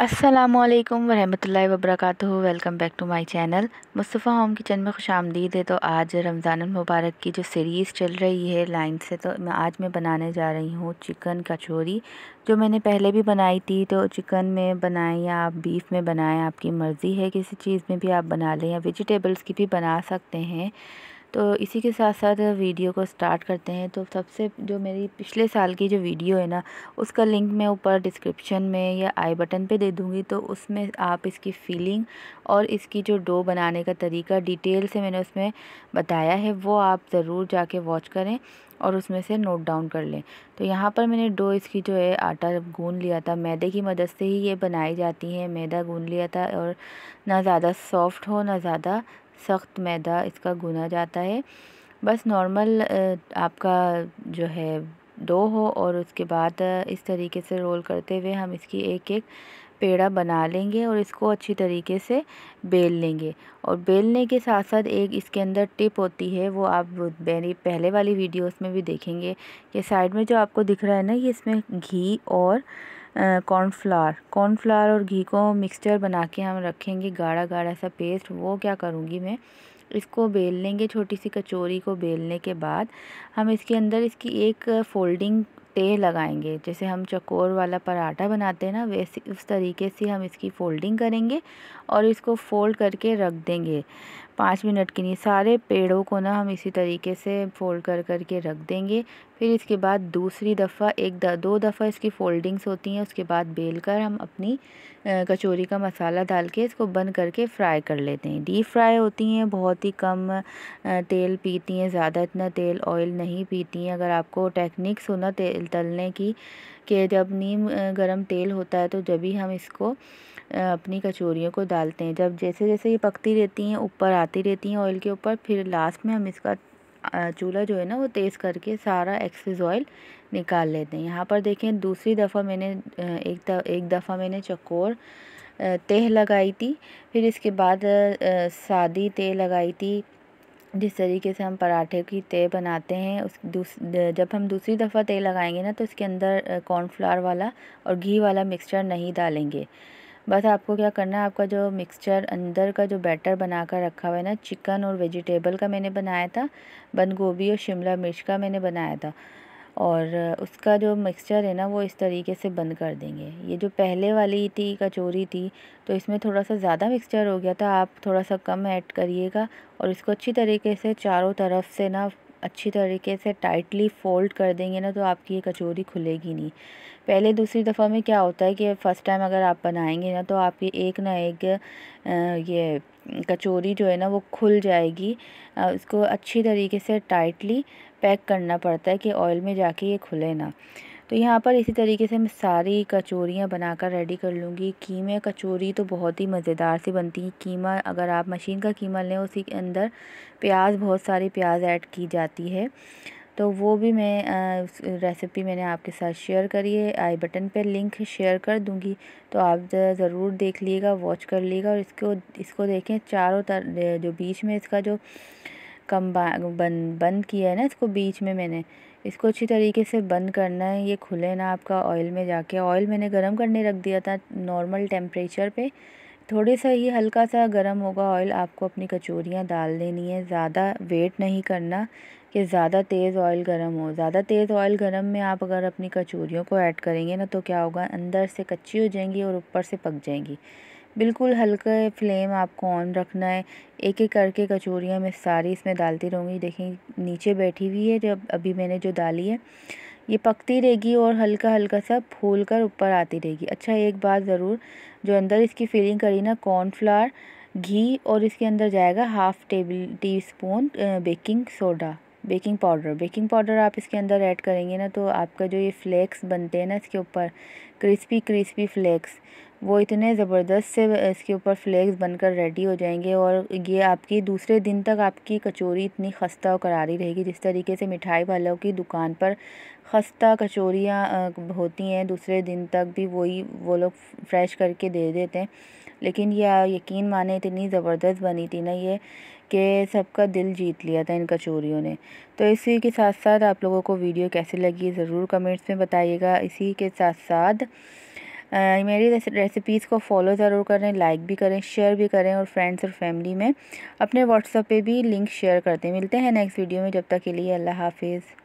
असलकम वरहमल वर्क welcome back to my channel Mustafa home kitchen में खुश आमदीद है तो आज रमज़ान मुबारक की जो सीरीज़ चल रही है लाइन से तो मैं आज मैं बनाने जा रही हूँ चिकन कचौरी जो मैंने पहले भी बनाई थी तो चिकन में बनाएं या आप बीफ में बनाएं आपकी मर्ज़ी है किसी चीज़ में भी आप बना लें या वेजिटेबल्स की भी बना सकते हैं तो इसी के साथ साथ वीडियो को स्टार्ट करते हैं तो सबसे जो मेरी पिछले साल की जो वीडियो है ना उसका लिंक मैं ऊपर डिस्क्रिप्शन में या आई बटन पे दे दूँगी तो उसमें आप इसकी फीलिंग और इसकी जो डो बनाने का तरीका डिटेल से मैंने उसमें बताया है वो आप ज़रूर जाके वॉच करें और उसमें से नोट डाउन कर लें तो यहाँ पर मैंने डो इसकी जो है आटा गून लिया था मैदे की मदद से ही ये बनाई जाती है मैदा गून लिया था और ना ज़्यादा सॉफ्ट हो ना ज़्यादा सख्त मैदा इसका गुना जाता है बस नॉर्मल आपका जो है दो हो और उसके बाद इस तरीके से रोल करते हुए हम इसकी एक एक पेड़ा बना लेंगे और इसको अच्छी तरीके से बेल लेंगे और बेलने के साथ साथ एक इसके अंदर टिप होती है वो आप मेरी पहले वाली वीडियोस में भी देखेंगे कि साइड में जो आपको दिख रहा है ना ये इसमें घी और कॉर्नफ्लावर कॉर्नफ्लावर और घी को मिक्सचर बना के हम रखेंगे गाढ़ा गाढ़ा सा पेस्ट वो क्या करूँगी मैं इसको बेल लेंगे छोटी सी कचौरी को बेलने के बाद हम इसके अंदर इसकी एक फोल्डिंग टे लगाएंगे जैसे हम चकोर वाला पराठा बनाते हैं ना वैसे उस तरीके से हम इसकी फोल्डिंग करेंगे और इसको फोल्ड करके रख देंगे पाँच मिनट के लिए सारे पेड़ों को ना हम इसी तरीके से फोल्ड कर कर के रख देंगे फिर इसके बाद दूसरी दफ़ा एक द, दो दफ़ा इसकी फोल्डिंग्स होती हैं उसके बाद बेल कर हम अपनी कचौरी का मसाला डाल के इसको बंद करके फ्राई कर लेते हैं डीप फ्राई होती हैं बहुत ही कम तेल पीती हैं ज़्यादा इतना तेल ऑयल नहीं पीती हैं अगर आपको टेक्निक्स हो ना तेल तलने की कि जब नीम गर्म तेल होता है तो जब भी हम इसको अपनी कचौरियों को डालते हैं जब जैसे जैसे ये पकती रहती हैं ऊपर आती रहती हैं ऑयल के ऊपर फिर लास्ट में हम इसका चूल्हा जो है ना वो तेज़ करके सारा एक्सेस ऑयल निकाल लेते हैं यहाँ पर देखें दूसरी दफ़ा मैंने एक एक दफ़ा मैंने चकोर तेह लगाई थी फिर इसके बाद सादी तेह लगाई थी जिस तरीके से हम पराठे की तय बनाते हैं उस दूस जब हम दूसरी दफ़ा तय लगाएंगे ना तो इसके अंदर कॉर्नफ्लावर वाला और घी वाला मिक्सचर नहीं डालेंगे बस आपको क्या करना है आपका जो मिक्सचर अंदर का जो बैटर बना कर रखा हुआ है ना चिकन और वेजिटेबल का मैंने बनाया था बंद गोभी और शिमला मिर्च का मैंने बनाया था और उसका जो मिक्सचर है ना वो इस तरीके से बंद कर देंगे ये जो पहले वाली थी कचोरी थी तो इसमें थोड़ा सा ज़्यादा मिक्सचर हो गया था आप थोड़ा सा कम ऐड करिएगा और इसको अच्छी तरीके से चारों तरफ से ना अच्छी तरीके से टाइटली फोल्ड कर देंगे ना तो आपकी ये कचोरी खुलेगी नहीं पहले दूसरी दफ़ा में क्या होता है कि फ़र्स्ट टाइम अगर आप बनाएंगे ना तो आपकी एक ना एक ये कचौरी जो है ना वो खुल जाएगी इसको अच्छी तरीके से टाइटली पैक करना पड़ता है कि ऑयल में जाके ये खुले ना तो यहाँ पर इसी तरीके से मैं सारी कचौरियाँ बनाकर रेडी कर लूँगी कीमे कचौरी तो बहुत ही मज़ेदार सी बनती हैं कीमा अगर आप मशीन का कीमा लें उसी के अंदर प्याज बहुत सारी प्याज ऐड की जाती है तो वो भी मैं रेसिपी मैंने आपके साथ शेयर करी है आई बटन पे लिंक शेयर कर दूँगी तो आप ज़रूर देख लीजिएगा वॉच कर लीजिएगा और इसको इसको देखें चारों तर जो बीच में इसका जो कम बंद बंद किया है ना इसको बीच में मैंने इसको अच्छी तरीके से बंद करना है ये खुले ना आपका ऑयल में जाके ऑयल मैंने गर्म करने रख दिया था नॉर्मल टेम्परेचर पर थोड़े सा ही हल्का सा गर्म होगा ऑयल आपको अपनी कचौरियाँ डाल देनी है ज़्यादा वेट नहीं करना कि ज़्यादा तेज़ ऑयल गर्म हो ज़्यादा तेज़ ऑयल गर्म में आप अगर अपनी कचौरियों को ऐड करेंगे ना तो क्या होगा अंदर से कच्ची हो जाएंगी और ऊपर से पक जाएंगी बिल्कुल हल्का फ्लेम आपको ऑन रखना है एक एक करके कचौरियाँ मैं सारी इसमें डालती रहूँगी देखें नीचे बैठी हुई है जब अभी मैंने जो डाली है ये पकती रहेगी और हल्का हल्का सा फूल कर ऊपर आती रहेगी अच्छा एक बात ज़रूर जो अंदर इसकी फिलिंग करी ना कॉर्नफ्लावर घी और इसके अंदर जाएगा half table teaspoon baking soda baking powder baking powder आप इसके अंदर ऐड करेंगे ना तो आपका जो ये फ्लेक्स बनते हैं ना इसके ऊपर क्रिस्पी क्रिस्पी फ्लेक्स वो इतने ज़बरदस्त से इसके ऊपर फ्लेक्स बनकर रेडी हो जाएंगे और ये आपकी दूसरे दिन तक आपकी कचौरी इतनी खस्ता और करारी रहेगी जिस तरीके से मिठाई वालों की दुकान पर खस्ता कचोरियाँ होती हैं दूसरे दिन तक भी वही वो लोग फ्रेश करके दे देते हैं लेकिन यह यकीन माने इतनी ज़बरदस्त बनी थी ना ये कि सबका दिल जीत लिया था इन कचोरीों ने तो इसी के साथ साथ आप लोगों को वीडियो कैसी लगी ज़रूर कमेंट्स में बताइएगा इसी के साथ साथ आ, मेरी रेसिपीज़ को फॉलो ज़रूर करें लाइक भी करें शेयर भी करें और फ्रेंड्स और फैमिली में अपने व्हाट्सअप पे भी लिंक शेयर करते हैं मिलते हैं नेक्स्ट वीडियो में जब तक के लिए अल्लाह हाफिज़